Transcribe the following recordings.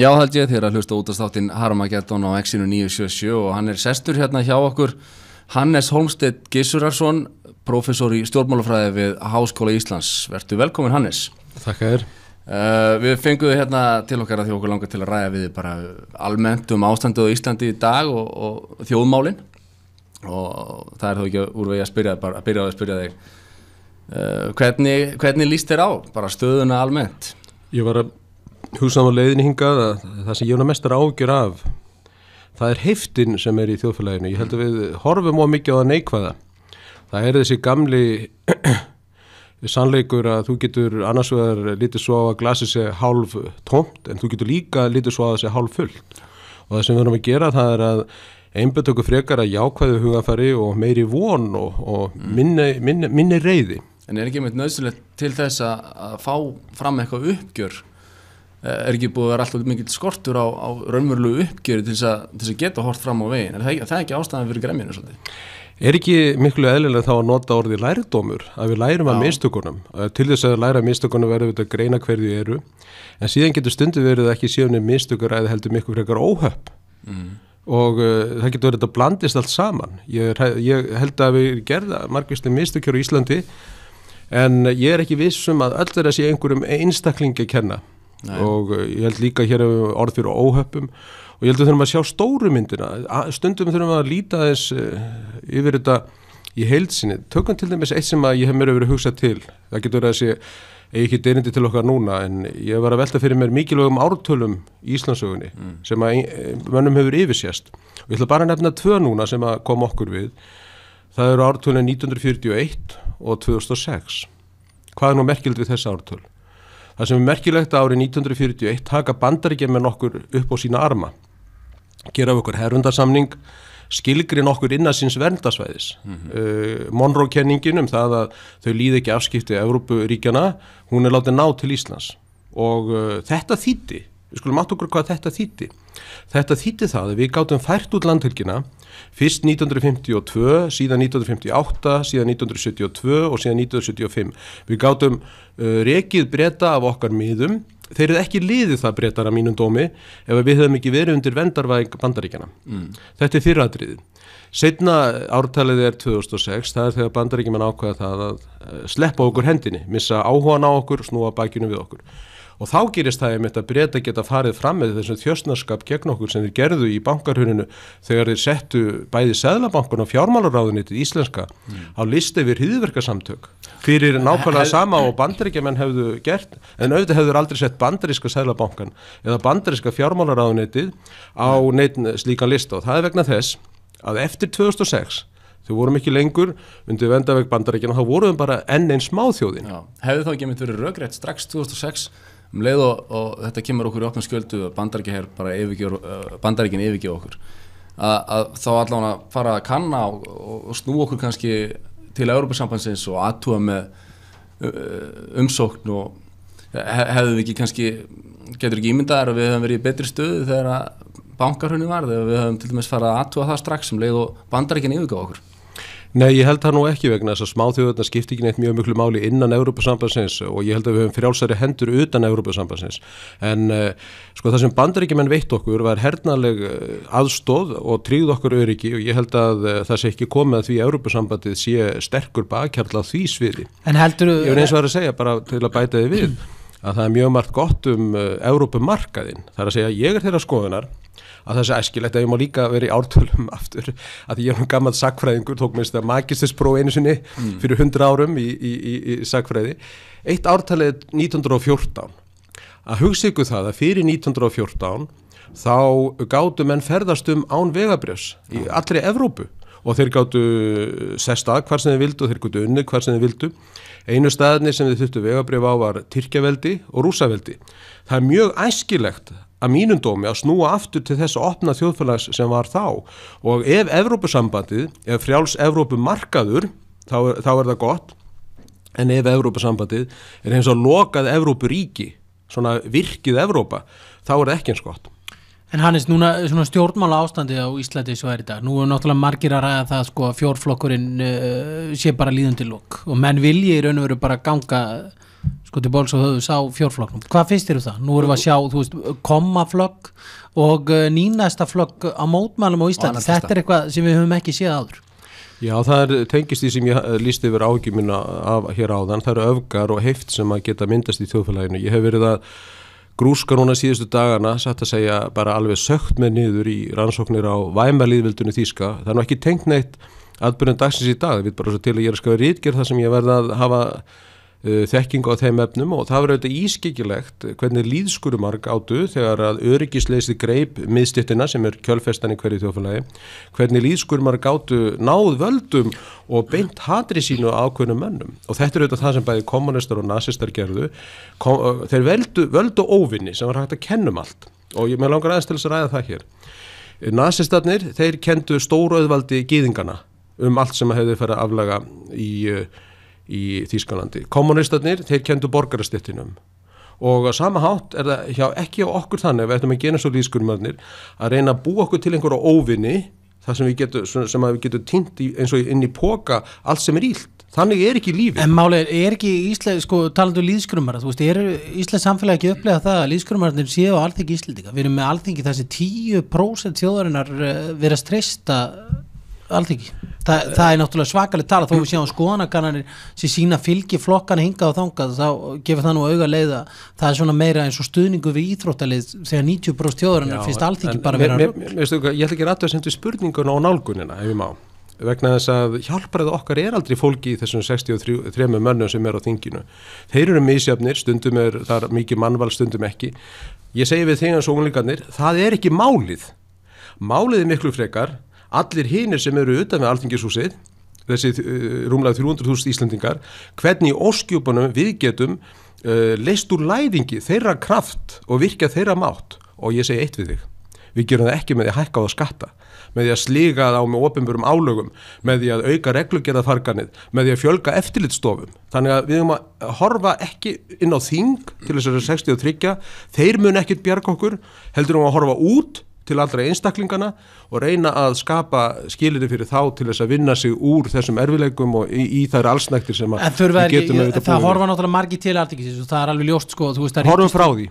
Já, held ég þegar að hlusta út af státtinn Harmageddon á Exinu 977 og hann er sestur hérna hjá okkur Hannes Holmstedt Gissurarsson, professor í stjórnmálafræði við Háskóla Íslands. Vertu velkomin Hannes. Takk að þér. Uh, við fenguðu hérna til okkar að því okkur langar til að ræða við bara almennt um ástanduðu Íslandi í dag og, og þjóðmálinn og það er þó ekki úr vegi að spyrja, bara, að byrja á að spyrja þig. Uh, hvernig, hvernig líst þér á bara stöðuna almennt? Ég var að hugsaðan á leiðin hingað að það sem ég er mestar ágjör af það er heiftin sem er í þjóðfélaginu ég held að við horfum of mikið á það neikvæða það er þessi gamli sannleikur að þú getur annars vegar lítið svo á að glasi sé hálf tómt en þú getur líka lítið svo á að sé hálf fullt og það sem við erum að gera það er að einbjöðt okkur frekar að jákvæðu hugafæri og meiri von og, og mm. minni, minni, minni reyði En er ekki mjög nöðsilegt til þess að fá fram eitthvað uppgjör Eh, er ekki búið að vera alltaf mikið skortur á, á raunverulegu uppgjöru til þess að geta hort fram á veginn, er það, það er ekki ástæðan fyrir gremminu svolítið? Er ekki miklu eðlilega þá að nota orðið lærdómur að við lærum Já. að mistökunum eh, til þess að læra mistökunum verður við að greina hverju eru en síðan getur stundu verið ekki síðan mistökur að heldur miklu frekar óhöpp mm. og uh, það getur verið að blandist allt saman ég, er, ég held að við gerða margvistlega mistökjur í Íslandi en ég er ekki vissum að öll er að sé einhverjum einstaklingi kenna Nei. og eh, ég held líka hér orð fyrir óhöppum og ég held að þurfum að sjá stóru myndina stundum þurfum að líta þess eh, yfir þetta í heilsinni tökum til dæmis eitt sem að ég hef mér hefur hugsað til það getur að sé ekki derindi til okkar núna en ég var að velta fyrir mér mikilvægum ártölum í Íslandsögunni mm. sem að eh, mönnum hefur yfirsjast og ég ætla bara að nefna tvö núna sem að kom okkur við það eru ártölun 1941 og 2006 hvað er nú merkild við þessa ártöl? Það sem er merkilegt að árið 1941 taka bandaríkja með nokkur upp á sína arma, gera okkur herfundarsamning, skilgrin okkur innansins verndarsvæðis mm -hmm. uh, Monroe-kenningin um það að þau líði ekki afskiptið Európuríkjana hún er látið ná til Íslands og uh, þetta þýtti við skulum átt okkur hvað þetta þýtti þetta þýtti það að við gáttum fært út landhelgina fyrst 1952 síðan 1958 síðan 1972 og síðan 1975 við gáttum uh, rekið breyta af okkar miðum þeir eru ekki liðið það breytar að mínum dómi ef við hefum ekki verið undir vendarvæg bandaríkjana mm. þetta er fyrradriðið Setna ártalið er 2006, það er þegar bandaríkjumann ákveða það að uh, sleppa okkur hendinni, missa áhugan á okkur, snúa bækjunum við okkur og þá gerist það einmitt að breyta geta farið fram með þessum þjóstnarskap gegn okkur sem þeir gerðu í bankarhörinu þegar þeir settu bæði Sæðlabankan og fjármálaráðunitið íslenska mm. á listi við hýðverkasamtök fyrir nákvæmlega sama og bandaríkjaman hefðu gert en auðvitað hefur aldrei sett bandaríska Sæðlabankan eða bandaríska fjármálaráðunitið á neitin slíkan lista og það er vegna þess að eftir 2006 þau vorum ekki lengur undir vendavegg bandaríkjana þá vorum við bara enn einn smáþjóðin Hefðu þá ekki myndið verið röggrætt strax 2006 um leið og, og þetta kemur okkur í opnum sköldu að bandaríkinn er bara yfirgjóð eh, bandaríkinn yfirgjóð okkur að, að þá allavega fara að kanna og, og snú okkur kannski til Európa-sambansins og aðtúa með eh, umsókn og hefðu við ekki kannski getur ekki ímyndaðar að við hefum verið í betri stöðu þegar að bankarhunni var þegar við hefum til dæmis farað að aðtúa það strax um leið og bandaríkinn yfirgjóð okkur Nei, ég held það nú ekki vegna þess að smáþjóðurna skipti ekki neitt mjög miklu máli innan Európa-sambansins og ég held að við höfum frjálsæri hendur utan Európa-sambansins en uh, sko það sem bandaríkjumenn veitt okkur var hernaleg eh, aðstóð og tríð okkur öryggi og ég held að uh, það sé ekki komið að því Európa-sambandið sé sterkur bakkjarl á því sviði. En heldur þú... Ég er eins og það að segja bara til að bæta þið við að það er mjög margt gott um uh, Európa-markaðin þar að segja ég er þeirra skoðunar að það sé æskilegt að ég má líka vera í ártölum aftur að ég er nú gammal sakfræðingur tók mér þetta magistispróf einu sinni mm. fyrir 100 árum í, í, í, í sakfræði eitt ártalið 1914 að hugsa ykkur það að fyrir 1914 þá gáttu menn ferðast um án vegabrjöfs í allri Evrópu og þeir gáttu eh, sestað hvað sem þeir vildu og þeir gáttu unni hvað sem þeir vildu einu staðni sem þeir þurftu vegabrjöf á var Tyrkjaveldi og Rúsaveldi það er mjög æskilegt að mínum dómi að snúa aftur til þess að opna þjóðfélags sem var þá og ef Evrópusambandið, ef frjáls Evrópumarkaður, þá, þá er það gott en ef Evrópusambandið er eins og lokað Evrópuríki svona virkið Evrópa þá er það ekki eins gott En Hannes, núna svona stjórnmála ástandið á Íslandi svo er þetta, nú er náttúrulega margir að ræða það sko að fjórflokkurinn uh, sé bara líðan til lók og menn vilji í raun og veru bara ganga sko til bóls og höfðu sá fjórfloknum hvað finnst þér um það? Nú erum við að sjá veist, kommaflokk og eh, nýnæsta flokk á mótmælum á Íslandi þetta er eitthvað sem við höfum ekki séð aður Já það er, tengist því sem ég eh, lísti yfir ágjumina af hér áðan það eru öfgar og heift sem að geta myndast í þjóðfélaginu ég hef verið að grúska núna síðustu dagana satt að segja bara alveg sökt með niður í rannsóknir á væmarliðvildunni Þíska það er nú ekki tengt neitt aðbyrjum dagsins í dag við bara svo til að ég er að skafa rítgjör þar sem ég verða að hafa Uh, þekking á þeim efnum og það var auðvitað ískikilegt hvernig líðskurumark áttu þegar að öryggisleysi greip miðstittina sem er kjölfestan í hverju þjófélagi hvernig líðskurumark áttu náð völdum og beint hatri sínu ákveðnum mönnum og þetta er auðvitað það sem bæði kommunistar og nazistar gerðu Kom, uh, þeir völdu, völdu óvinni sem var hægt að kennum allt og ég með langar aðeins til þess að ræða það hér nazistarnir þeir kendu stóru auðvaldi gýðingana um allt sem hefði farið aflaga í uh, í Þýskalandi. Kommunistarnir, þeir kendu borgarastittinum og á sama hátt er það hjá, ekki á okkur þannig við ættum að gena svo líðskurumöðnir að reyna að búa okkur til einhverju óvinni sem við getum, getum týnt eins og inn í póka allt sem er ílt þannig er ekki lífið en málega er ekki Ísleis, sko talandu líðskurumar þú veist, er Ísleis samfélagi ekki upplegað það að líðskurumarnir séu á alþengi íslendinga við erum með alþengi þessi 10% þjóðarinnar eh, vera streysta alþingi Þa, það er náttúrulega svakalit tala þó við séum skoðanakannanir sem sína fylgi flokkana hingað og þangað þá gefur það nú auga leið að það er svona meira eins og stuðningu við íþróttalið þegar 90% tjóðurinnar finnst alþingi bara vera mér, mér, mér, Ég ætla ekki að rætta að senda spurninguna á nálgunina ef ég má vegna þess að hjálparað okkar er aldrei fólki í þessum 63 mönnum sem er á þinginu þeir eru mísjöfnir, stundum er það er mikið mannvald, stundum ekki ég segi við þeirra svo unglíkanir, það er ekki málið málið er miklu frekar allir hínir sem eru utan með alþingisúsið, þessi uh, rúmlega 300.000 Íslandingar, hvernig í óskjúpanum við getum uh, leist úr læðingi þeirra kraft og virka þeirra mátt og ég segi eitt við þig, við gerum það ekki með því að hækka á það skatta, með því að slíga það á með ofinbörum álögum, með því að auka reglugjörðafarganið, með því að fjölga eftirlitstofum, þannig að við höfum að horfa ekki inn á þing til þess að 63, þeir mun ekkit bjarga okkur, heldur um að horfa út til allra einstaklingana og reyna að skapa skilir fyrir þá til þess að vinna sig úr þessum erfileikum og í, í þær allsnæktir sem að við getum auðvitað búin. Það horfa náttúrulega margi til artiklis og það er alveg ljóst sko. Horfum frá því,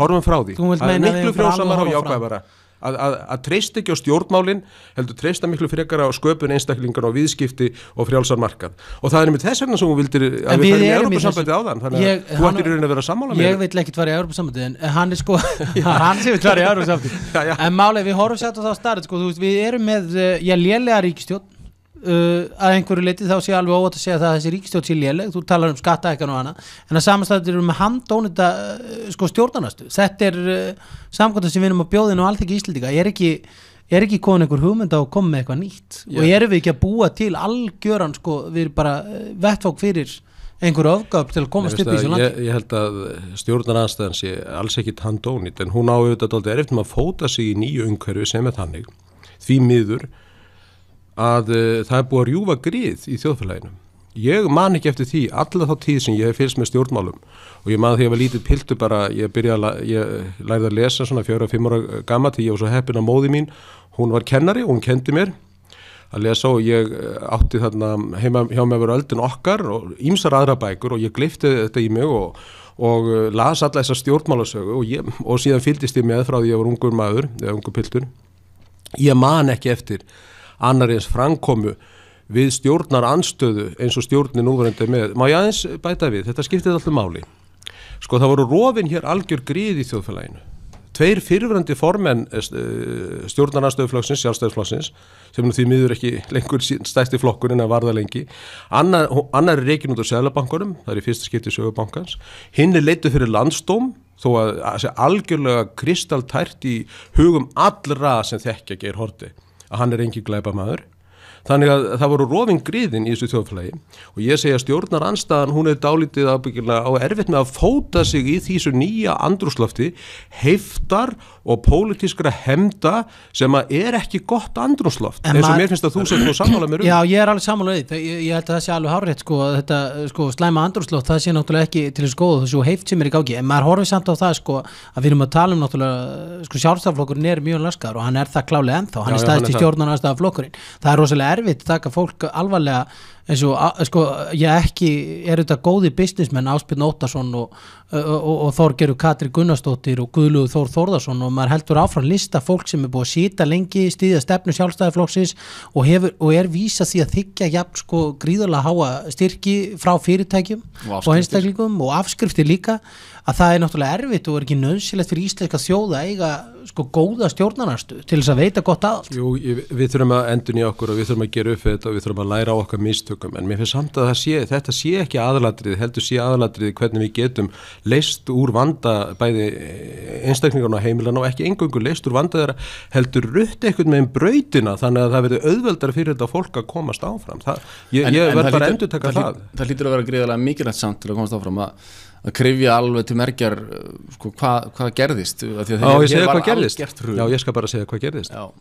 horfum frá því, það er miklu frjóðsamar og jákvæðbara að, að, að treysta ekki á stjórnmálinn heldur treysta miklu frekar á sköpun einstaklingar og viðskipti og frjálsarmarkað og það er með þess vegna sem hún vildir að við færum í Európa-sambandi á þann þannig ég, að þú ættir í raun að vera að sammála með Ég vil ekkit fara í Európa-sambandi en hann er sko hann sé við fara í Európa-sambandi en málega við horfum sætt á þá starf sko, veist, við erum með, eh, ég lélega ríkistjórn Uh, að einhverju leiti þá sé alveg óvægt að segja það að þessi ríkistjótt sé léleg, þú talar um skattaækkan og hana, en að samanstættir um handónita uh, sko stjórnarnastu þetta er uh, samkvæmta sem við erum að bjóðinu og allt ekki íslítika, ég er ekki ég er ekki komin einhver hugmynda og komin með eitthvað nýtt Já. og ég er við ekki að búa til algjöran sko, við erum bara uh, vettfók fyrir einhverju ofgöf til að komast upp í þessu landi ég, ég held að stjórnarnastan sé alls ekkit handónit en hún áöfðat að uh, það er búið að rjúfa gríð í þjóðfélaginu. Ég man ekki eftir því, alla þá tíð sem ég hef fylgst með stjórnmálum og ég man því að ég var lítið pildu bara, ég byrjaði að, ég eh, læði að lesa svona fjóra og fimm ára gama því ég var svo heppin að móði mín, hún var kennari og hún kendi mér að lesa og ég eh, átti þarna heima hjá mig að vera öldin okkar og ímsar aðra bækur og ég glifti þetta í mig og, og las alla þessar stjórnmálasögu og, ég, og síðan fylgist ég með frá því ég var ungur maður eða ungur pildur. Ég man ekki eftir annar eins framkomu við stjórnar anstöðu eins og stjórnin úrverðandi með, má ég aðeins bæta við, þetta skiptir alltaf máli. Sko það voru rofin hér algjör gríð í þjóðfélaginu. Tveir fyrirverandi formenn eh, eh, stjórnar anstöðuflöksins, sjálfstæðisflöksins, sem nú því miður ekki lengur stæsti flokkurinn að varða lengi, annar, annar er reikin út á seglabankunum, það er í fyrsta skipti sögubankans, hinn er leituð fyrir landstóm, þó að það sé algjörlega kristaltært í hugum allra sem þekkja geir hortið að hann er engi glæpa maður Þannig að það voru rofingriðin í þessu þjóðflægi og ég segja stjórnar anstaðan hún er dálítið ábyggila á erfitt með að fóta sig í því þessu nýja andrúslafti heiftar og pólitískra hemda sem að er ekki gott andrúslaft eins og mér finnst að þú sem þú samála mér um. Já ég er alveg samála auðvitað, ég, ég held að það sé alveg hárið sko, þetta sko, slæma andrúslaft það sé náttúrulega ekki til þessu góðu þessu heift sem er í gági en maður horfið samt á það sko að við erum að tala um náttúrulega sko sjálfstaflokkurinn er mjög laskar og hann er það klálega ennþá, hann já, er staðist í stjórnarnarstaðaflokkurinn, það er rosalega erfitt að taka fólk alvarlega eins og sko, ég ekki er þetta góði businessmenn Áspinn Óttarsson og, og, og Þorgeru Katri Gunnarsdóttir og Guðluð Þór Þórðarsson og maður heldur áfram lista fólk sem er búið að síta lengi stíða stefnu sjálfstæðiflóksins og, og er vísa því að þykja jafn, sko, gríðarlega háa styrki frá fyrirtækjum og einstaklingum og afskrifti líka að það er náttúrulega erfitt og er ekki nöðsilegt fyrir íslenska þjóða eiga sko góða stjórnarnarstu til þess að veita gott að Jú, við þurfum að endun í okkur og við þurfum að gera upp þetta og við þurfum að læra okkar mist mistökum en mér finnst samt að sé, þetta sé ekki aðladrið, heldur sé aðladrið hvernig við getum leist úr vanda bæði eh, einstakningarna heimilan og ekki engungu leist úr vanda þeirra heldur rutt eitthvað með einn brautina þannig að það verður auðveldar fyrir þetta fólk að komast áfram. Það, ég en, ég verð bara lítur, endur taka það. Það, það lítur að vera greiðilega mikilvægt samt til að komast áfram að að krifja alveg til merkjar sko, hvað hva gerðist Já, ég, ég, ég skal bara segja hvað gerðist Já.